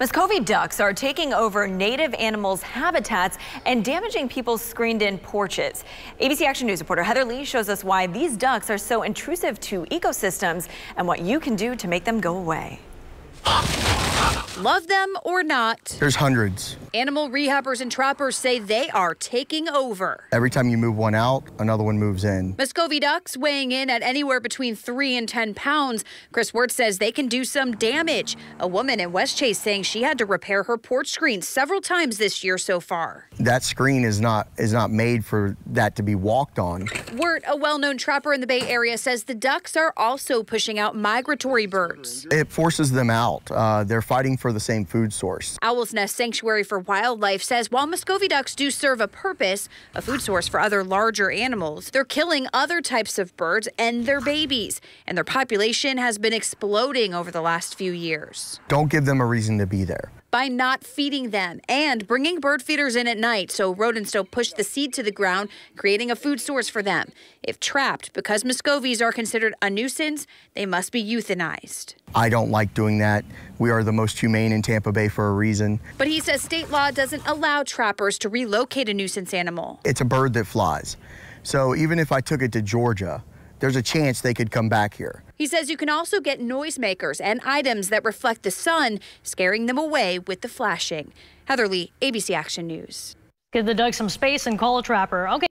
Muscovy ducks are taking over native animals' habitats and damaging people's screened-in porches. ABC Action News reporter Heather Lee shows us why these ducks are so intrusive to ecosystems and what you can do to make them go away. Love them or not. There's hundreds. Animal rehabbers and trappers say they are taking over. Every time you move one out, another one moves in. Muscovy ducks weighing in at anywhere between 3 and 10 pounds. Chris Wirtz says they can do some damage. A woman in West Chase saying she had to repair her porch screen several times this year so far. That screen is not is not made for that to be walked on. Wirt, a well-known trapper in the Bay Area, says the ducks are also pushing out migratory birds. It forces them out. Uh, they're fighting for for the same food source. Owl's Nest Sanctuary for Wildlife says while Muscovy ducks do serve a purpose, a food source for other larger animals, they're killing other types of birds and their babies, and their population has been exploding over the last few years. Don't give them a reason to be there by not feeding them and bringing bird feeders in at night so rodents don't push the seed to the ground, creating a food source for them. If trapped, because Muscovies are considered a nuisance, they must be euthanized. I don't like doing that. We are the most humane in Tampa Bay for a reason. But he says state law doesn't allow trappers to relocate a nuisance animal. It's a bird that flies. So even if I took it to Georgia, there's a chance they could come back here. He says you can also get noisemakers and items that reflect the sun, scaring them away with the flashing. Heather Lee, ABC Action News. Give the dog some space and call a trapper. Okay.